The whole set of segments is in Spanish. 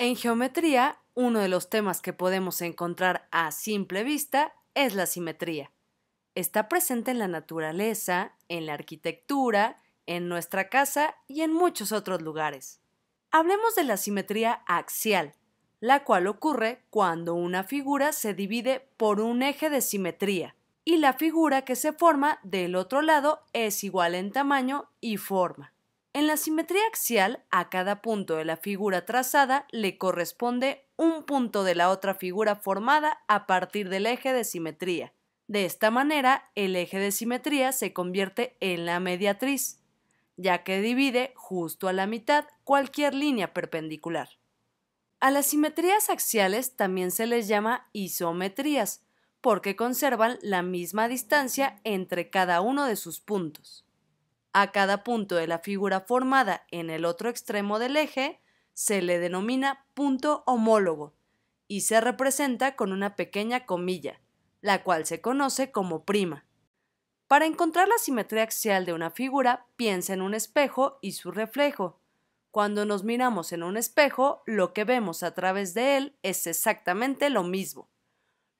En geometría, uno de los temas que podemos encontrar a simple vista es la simetría. Está presente en la naturaleza, en la arquitectura, en nuestra casa y en muchos otros lugares. Hablemos de la simetría axial, la cual ocurre cuando una figura se divide por un eje de simetría y la figura que se forma del otro lado es igual en tamaño y forma. En la simetría axial, a cada punto de la figura trazada le corresponde un punto de la otra figura formada a partir del eje de simetría. De esta manera, el eje de simetría se convierte en la mediatriz, ya que divide justo a la mitad cualquier línea perpendicular. A las simetrías axiales también se les llama isometrías, porque conservan la misma distancia entre cada uno de sus puntos. A cada punto de la figura formada en el otro extremo del eje se le denomina punto homólogo y se representa con una pequeña comilla, la cual se conoce como prima. Para encontrar la simetría axial de una figura, piensa en un espejo y su reflejo. Cuando nos miramos en un espejo, lo que vemos a través de él es exactamente lo mismo.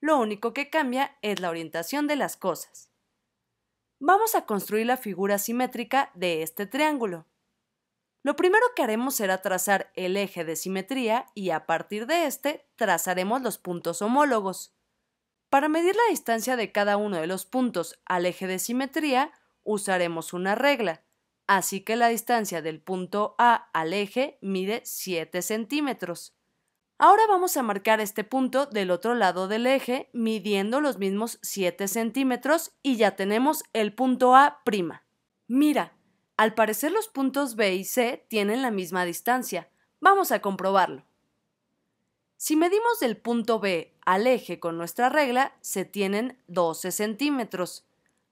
Lo único que cambia es la orientación de las cosas. Vamos a construir la figura simétrica de este triángulo. Lo primero que haremos será trazar el eje de simetría y a partir de este trazaremos los puntos homólogos. Para medir la distancia de cada uno de los puntos al eje de simetría usaremos una regla, así que la distancia del punto A al eje mide 7 centímetros. Ahora vamos a marcar este punto del otro lado del eje midiendo los mismos 7 centímetros y ya tenemos el punto A'. Mira, al parecer los puntos B y C tienen la misma distancia. Vamos a comprobarlo. Si medimos del punto B al eje con nuestra regla, se tienen 12 centímetros.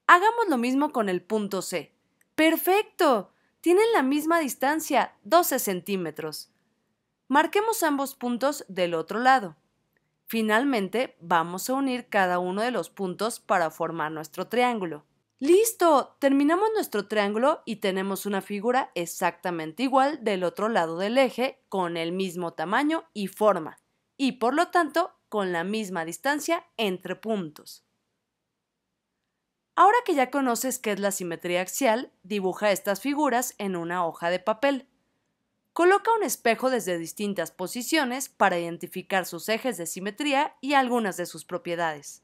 Hagamos lo mismo con el punto C. ¡Perfecto! Tienen la misma distancia, 12 centímetros. Marquemos ambos puntos del otro lado. Finalmente, vamos a unir cada uno de los puntos para formar nuestro triángulo. ¡Listo! Terminamos nuestro triángulo y tenemos una figura exactamente igual del otro lado del eje, con el mismo tamaño y forma, y por lo tanto con la misma distancia entre puntos. Ahora que ya conoces qué es la simetría axial, dibuja estas figuras en una hoja de papel. Coloca un espejo desde distintas posiciones para identificar sus ejes de simetría y algunas de sus propiedades.